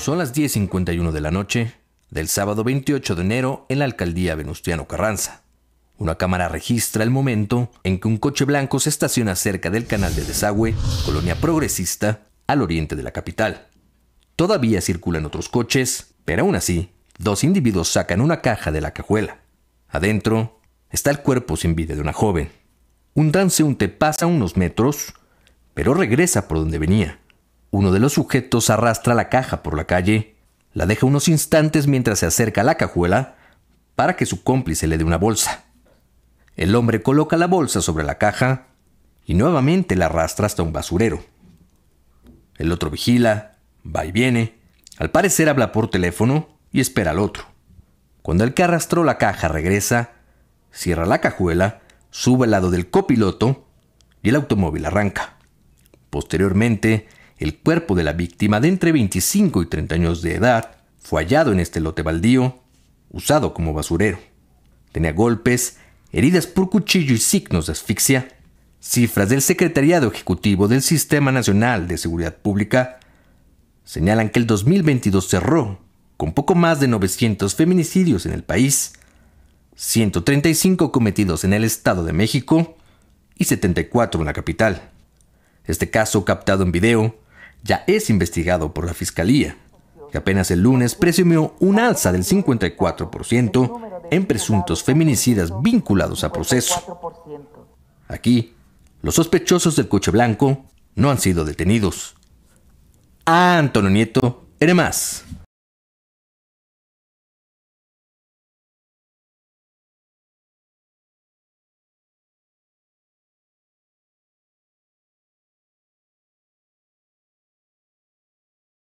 Son las 10.51 de la noche del sábado 28 de enero en la alcaldía Venustiano Carranza. Una cámara registra el momento en que un coche blanco se estaciona cerca del canal de desagüe, colonia progresista, al oriente de la capital. Todavía circulan otros coches, pero aún así, dos individuos sacan una caja de la cajuela. Adentro está el cuerpo sin vida de una joven. Un transeúnte pasa unos metros, pero regresa por donde venía. Uno de los sujetos arrastra la caja por la calle, la deja unos instantes mientras se acerca a la cajuela para que su cómplice le dé una bolsa. El hombre coloca la bolsa sobre la caja y nuevamente la arrastra hasta un basurero. El otro vigila, va y viene, al parecer habla por teléfono y espera al otro. Cuando el que arrastró la caja regresa, cierra la cajuela, sube al lado del copiloto y el automóvil arranca. Posteriormente, el cuerpo de la víctima de entre 25 y 30 años de edad fue hallado en este lote baldío, usado como basurero. Tenía golpes, heridas por cuchillo y signos de asfixia. Cifras del Secretariado Ejecutivo del Sistema Nacional de Seguridad Pública señalan que el 2022 cerró con poco más de 900 feminicidios en el país, 135 cometidos en el Estado de México y 74 en la capital. Este caso captado en video ya es investigado por la Fiscalía, que apenas el lunes presumió un alza del 54% en presuntos feminicidas vinculados a proceso. Aquí, los sospechosos del coche blanco no han sido detenidos. Antonio Nieto, más.